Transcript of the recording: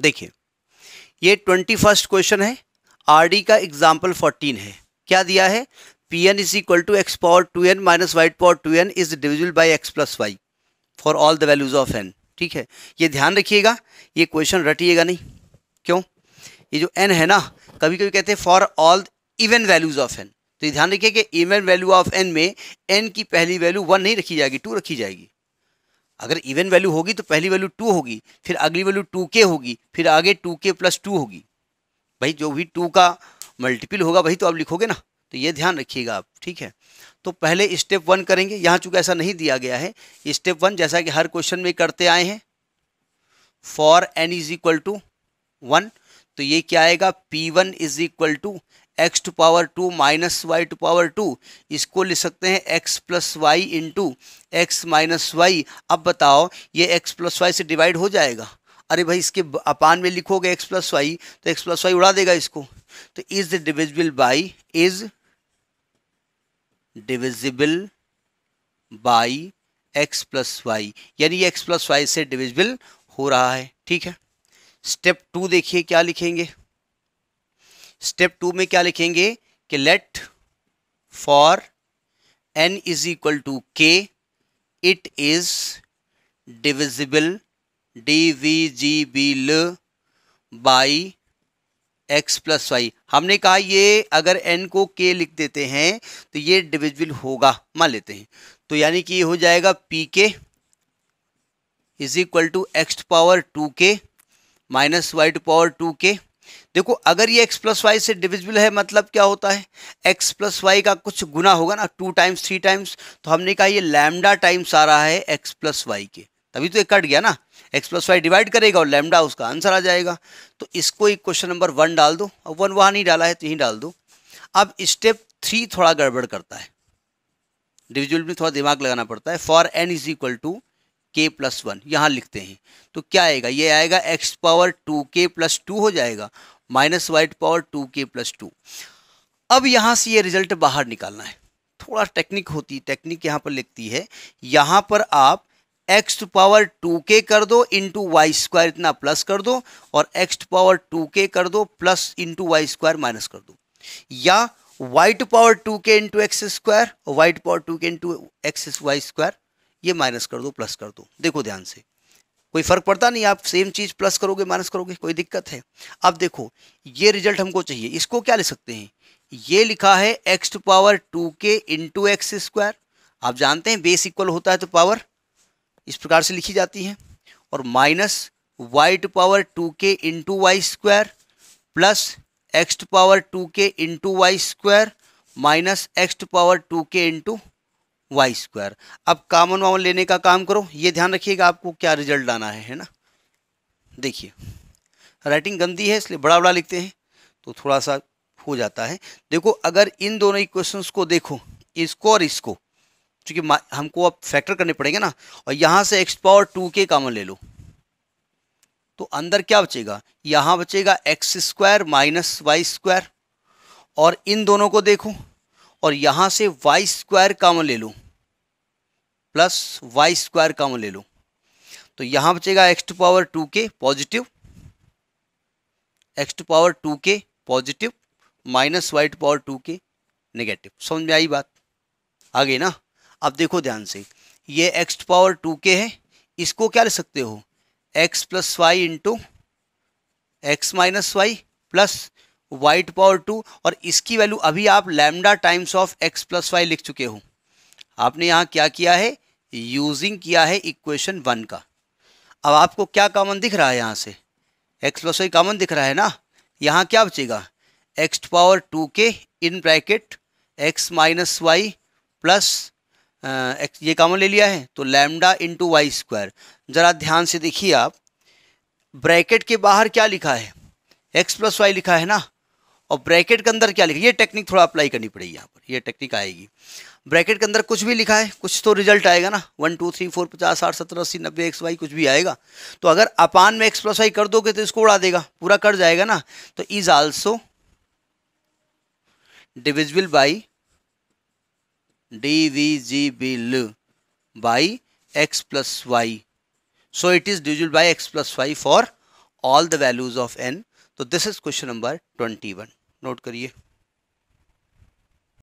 देखिए ये twenty first question है आरडी का एग्जाम्पल फोर्टीन है क्या दिया है P N is equal to x power two N minus y power two N is divisible by x plus y for all the values of N ठीक है ये ध्यान रखिएगा ये क्वेश्चन रटिएगा नहीं क्यों ये जो एन है ना कभी कभी कहते हैं for all even values of N तो ये ध्यान रखिए कि इवन वैल्यू ऑफ एन में एन की पहली वैल्यू वन नहीं रखी जाएगी टू रखी जाएगी अगर इवन वैल्यू होगी तो पहली वैल्यू टू होगी फिर अगली वैल्यू टू के होगी फिर आगे टू के प्लस टू होगी भाई जो भी टू का मल्टीपल होगा वही तो आप लिखोगे ना तो ये ध्यान रखिएगा आप ठीक है तो पहले स्टेप वन करेंगे यहाँ चूंकि ऐसा नहीं दिया गया है स्टेप वन जैसा कि हर क्वेश्चन में करते आए हैं for N is equal to one तो ये क्या आएगा P one is equal to x to power two minus y to power two इसको लिख सकते हैं x plus y into x minus y अब बताओ ये एक्स प्लस वाई से डिवाइड हो जाएगा अरे भाई इसके अपान में लिखोगे एक्स प्लस वाई तो एक्स प्लस वाई उड़ा देगा इसको तो is the divisible by is divisible by x plus y यानी एक्स प्लस वाई से डिविजिबल हो रहा है ठीक है स्टेप टू देखिए क्या लिखेंगे स्टेप टू में क्या लिखेंगे कि let for N is equal to K it is divisible डी वी जी बी ल बाई एक्स प्लस वाई हमने कहा ये अगर एन को के लिख देते हैं तो ये डिविजिबल होगा मान लेते हैं तो यानी कि ये हो जाएगा P K is equal to x power two K minus y to power two K देखो अगर ये x प्लस वाई से डिविजिबल है मतलब क्या होता है एक्स प्लस वाई का कुछ गुना होगा ना टू टाइम्स थ्री टाइम्स तो हमने कहा ये लैमडा टाइम्स आ रहा है x प्लस वाई के तभी तो ये कट गया ना एक्स प्लस वाई डिवाइड करेगा और लैमडा उसका आंसर आ जाएगा तो इसको एक क्वेश्चन नंबर वन डाल दो अब वन वहाँ नहीं डाला है तो यहीं डाल दो अब स्टेप थ्री थोड़ा गड़बड़ करता है डिविजुअल में थोड़ा दिमाग लगाना पड़ता है for N is equal to K plus one यहाँ लिखते हैं तो क्या आएगा ये आएगा x power two K plus two हो जाएगा minus y power two K plus two अब यहाँ से ये रिजल्ट बाहर निकालना है थोड़ा टेक्निक होती टेक्निक यहाँ पर लिखती है यहाँ पर आप एक्स पावर टू के कर दो इंटू वाई स्क्वायर इतना प्लस कर दो और एक्स पावर टू के कर दो plus into y square minus कर दो या वाइट पावर टू के into x square y power two के इंटू एक्स वाई स्क्वायर ये माइनस कर दो प्लस कर दो देखो ध्यान से कोई फर्क पड़ता नहीं आप सेम चीज़ प्लस करोगे माइनस करोगे कोई दिक्कत है अब देखो ये रिजल्ट हमको चाहिए इसको क्या ले सकते हैं ये लिखा है एक्स टू पावर टू के इंटू एक्स स्क्वायर आप जानते हैं बेस इक्वल होता है तो पावर इस प्रकार से लिखी जाती है और minus y to power two के into y square plus x to power two के into y square minus x to power two के इंटू वाई स्क्वायर अब कामन वामन लेने का काम करो ये ध्यान रखिएगा आपको क्या रिजल्ट आना है है ना देखिए राइटिंग गंदी है इसलिए बड़ा बड़ा लिखते हैं तो थोड़ा सा हो जाता है देखो अगर इन दोनों इक्वेशंस को देखो इसको और इसको क्योंकि हमको अब फैक्टर करने पड़ेंगे ना और यहाँ से एक्स पावर टू के कामन ले लो तो अंदर क्या बचेगा यहाँ बचेगा x square minus y square और इन दोनों को देखो और यहां से वाई स्क्वायर कामन ले लू प्लस वाई स्क्वायर कामन ले लू तो यहां बचेगा एक्स टू पावर टू के positive x to power two के positive minus y to power two के नेगेटिव समझ में आई बात आ गई ना अब देखो ध्यान से ये एक्स टू पावर टू के है इसको क्या ले सकते हो x plus y into x minus y plus white power two और इसकी वैल्यू अभी आप lambda times of x plus y लिख चुके हो आपने यहाँ क्या किया है यूजिंग किया है इक्वेशन वन का अब आपको क्या कॉमन दिख रहा है यहाँ से एक्स प्लस वाई कॉमन दिख रहा है ना यहाँ क्या बचेगा एक्स पावर टू के in bracket x minus y plus x ये कॉमन ले लिया है तो लैमडा टू वाई स्क्वायर ज़रा ध्यान से देखिए आप ब्रैकेट के बाहर क्या लिखा है एक्स प्लस वाई लिखा है ना और ब्रैकेट के अंदर क्या लिखा ये टेक्निक थोड़ा अप्लाई करनी पड़ेगी यहाँ पर ये टेक्निक आएगी ब्रैकेट के अंदर कुछ भी लिखा है कुछ तो रिजल्ट आएगा ना वन टू थ्री फोर पचास साठ सत्तर अस्सी नब्बे एक्स वाई कुछ भी आएगा तो अगर अपान में एक्स प्लस वाई कर दोगे तो इसको उड़ा देगा पूरा कर जाएगा ना तो is also divisible by D we divisible by x plus y so it is divisible by x plus y for all the values of N तो this is question number twenty one note करिए